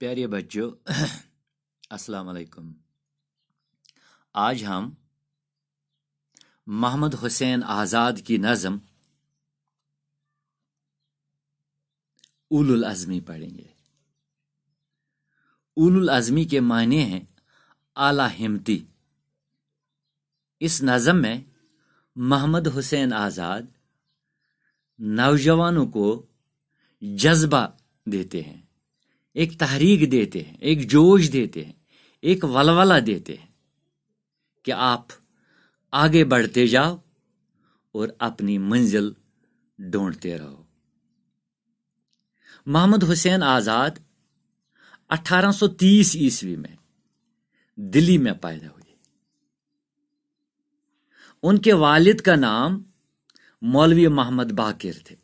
प्यारे बच्चों अस्सलाम वालेकुम आज हम मोहम्मद हुसैन आज़ाद की नज़म उलुल अज़मी पढ़ेंगे उलुल अज़मी के मायने हैं आला हिमती इस नज़म में मोहम्मद हुसैन आज़ाद नौजवानों को जज्बा देते हैं एक तहरीक देते हैं एक जोश देते हैं एक वलवला देते हैं कि आप आगे बढ़ते जाओ और अपनी मंजिल ढूंढते रहो मोहम्मद हुसैन आज़ाद 1830 ईस्वी में दिल्ली में पैदा हुए उनके वालिद का नाम मौलवी मोहम्मद बाकिर थे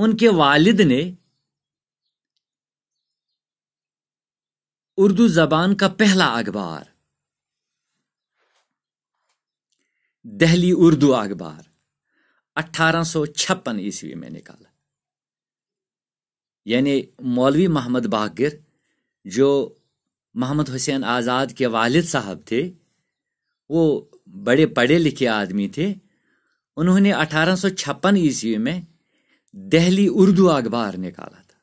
उनके वालिद ने उर्दू जबान का पहला अखबार दहली उर्दू अखबार 1856 ईस्वी में निकाला यानी मौलवी मोहम्मद बाकिर जो मोहम्मद हुसैन आज़ाद के वालिद साहब थे वो बड़े पढ़े लिखे आदमी थे उन्होंने 1856 ईस्वी में दहली उर्दू अखबार निकाला था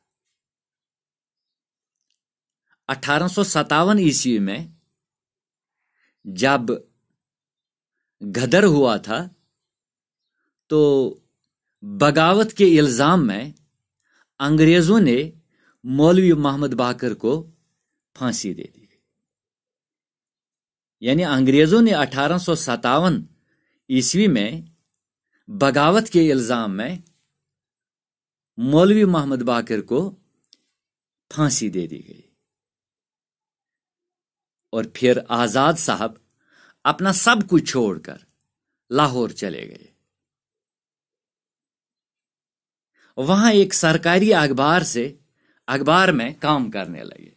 अठारह ईस्वी में जब गदर हुआ था तो बगावत के इल्ज़ाम में अंग्रेज़ों ने मौलवी मोहम्मद बाकर को फांसी दे दी गई यानी अंग्रेज़ों ने अठारह ईस्वी में बगावत के इल्ज़ाम में मौलवी मोहम्मद बाकिर को फांसी दे दी गई और फिर आजाद साहब अपना सब कुछ छोड़कर लाहौर चले गए वहां एक सरकारी अखबार से अखबार में काम करने लगे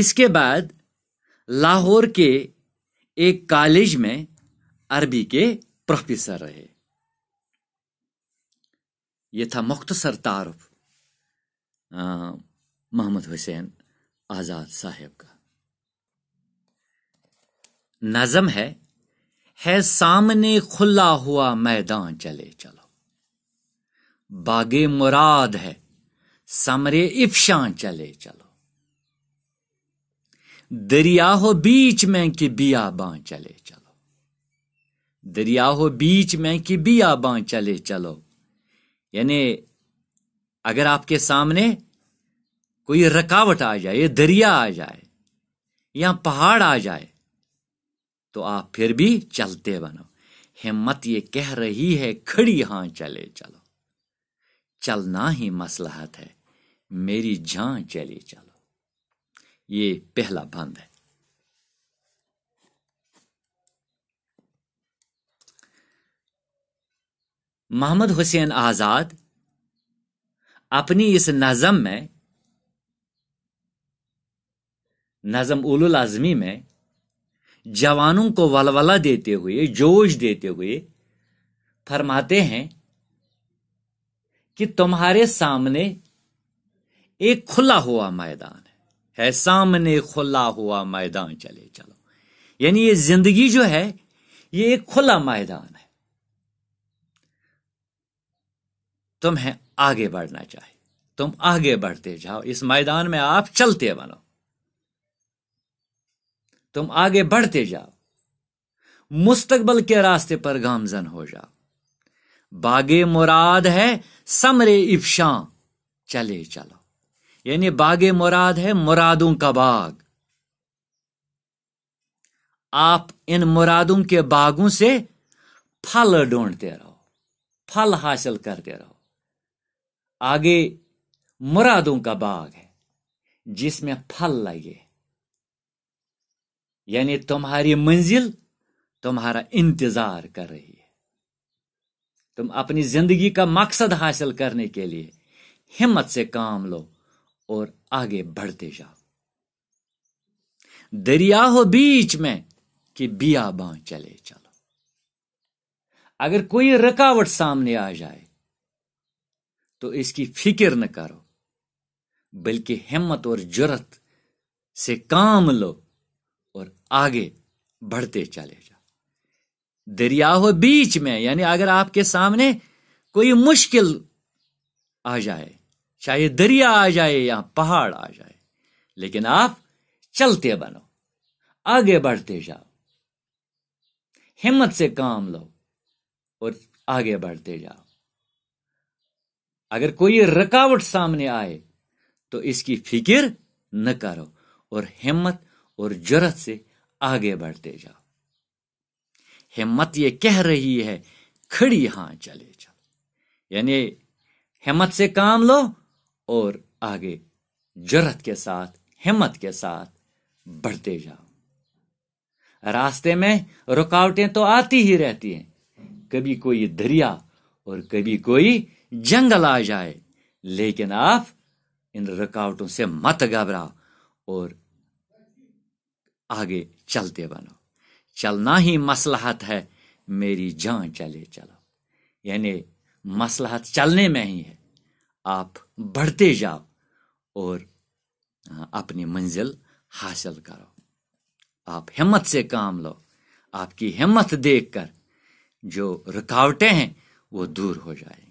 इसके बाद लाहौर के एक कॉलेज में अरबी के प्रोफेसर रहे ये था मुख्तसर तारफ मोहम्मद हुसैन आज़ाद साहेब का नज़म है है सामने खुला हुआ मैदान चले चलो बागे मुराद है समरे इफ्शान चले चलो दरिया हो बीच में कि बिया बियाबां चले चलो दरिया हो बीच में कि बिया बियाबां चले चलो यानी अगर आपके सामने कोई रकावट आ जाए दरिया आ जाए या पहाड़ आ जाए तो आप फिर भी चलते बनो हिम्मत ये कह रही है खड़ी हां चले चलो चलना ही मसलहत है मेरी जान चली चलो ये पहला बंद है मोहम्मद हुसैन आज़ाद अपनी इस नज़म में नज़म उल आज़मी में जवानों को वलवला देते हुए जोश देते हुए फरमाते हैं कि तुम्हारे सामने एक खुला हुआ मैदान है, है सामने खुला हुआ मैदान चले चलो यानी ये जिंदगी जो है ये एक खुला मैदान है तुम्हें आगे बढ़ना चाहिए तुम आगे बढ़ते जाओ इस मैदान में आप चलते बनो तुम आगे बढ़ते जाओ मुस्तकबल के रास्ते पर गामजन हो जाओ बागे मुराद है समरे इफ्शां चले चलो यानी बागे मुराद है मुरादों का बाग आप इन मुरादों के बागों से फल ढूंढते रहो फल हासिल करते रहो आगे मुरादों का बाग है जिसमें फल लगे यानी तुम्हारी मंजिल तुम्हारा इंतजार कर रही है तुम अपनी जिंदगी का मकसद हासिल करने के लिए हिम्मत से काम लो और आगे बढ़ते जाओ दरिया हो बीच में कि बियाबां चले चलो अगर कोई रुकावट सामने आ जाए तो इसकी फिक्र न करो बल्कि हिम्मत और जरूरत से काम लो और आगे बढ़ते चले जाओ दरिया हो बीच में यानी अगर आपके सामने कोई मुश्किल आ जाए चाहे दरिया आ जाए या पहाड़ आ जाए लेकिन आप चलते बनो आगे बढ़ते जाओ हिम्मत से काम लो और आगे बढ़ते जाओ अगर कोई रुकावट सामने आए तो इसकी फिक्र न करो और हिम्मत और जरूरत से आगे बढ़ते जाओ हिम्मत ये कह रही है खड़ी हां चले जाओ यानी हिम्मत से काम लो और आगे जरूरत के साथ हिम्मत के साथ बढ़ते जाओ रास्ते में रुकावटें तो आती ही रहती हैं कभी कोई दरिया और कभी कोई जंगल आ जाए लेकिन आप इन रुकावटों से मत घबराओ और आगे चलते बनो चलना ही मसलहत है मेरी जान चले चलो यानी मसलहत चलने में ही है आप बढ़ते जाओ और हाँ, अपनी मंजिल हासिल करो आप हिम्मत से काम लो आपकी हिम्मत देखकर जो रुकावटें हैं वो दूर हो जाएंगी